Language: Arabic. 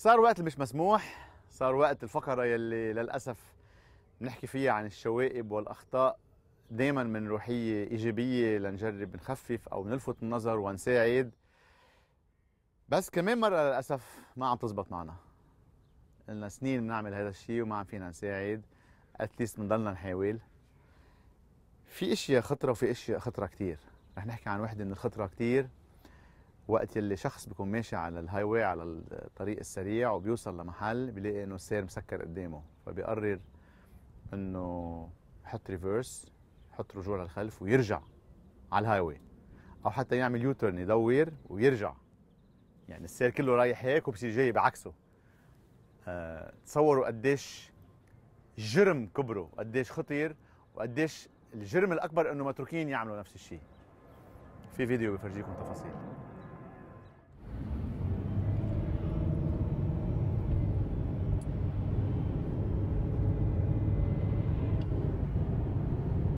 صار وقت مش مسموح صار وقت الفقرة يلي للأسف بنحكي فيها عن الشوائب والأخطاء دايما من روحية إيجابية لنجرب نخفف أو نلفت النظر ونساعد بس كمان مرة للأسف ما عم تزبط معنا لنا سنين بنعمل هذا الشيء وما عم فينا نساعد اتليست بنضلنا نحاول في اشياء خطره وفي اشياء خطره كتير رح نحكي عن وحده من الخطره كتير وقت يلي شخص بيكون ماشي على الهاي واي على الطريق السريع وبيوصل لمحل بيلاقي انه السير مسكر قدامه فبيقرر انه يحط ريفيرس يحط رجوع للخلف ويرجع على الهاي واي او حتى يعمل يوترن يدور ويرجع يعني السير كله رايح هيك وبصير جاي بعكسه أه تصوروا قديش جرم كبره قديش خطير وقديش الجرم الاكبر انه متروكين يعملوا نفس الشيء في فيديو بفرجيكم تفاصيل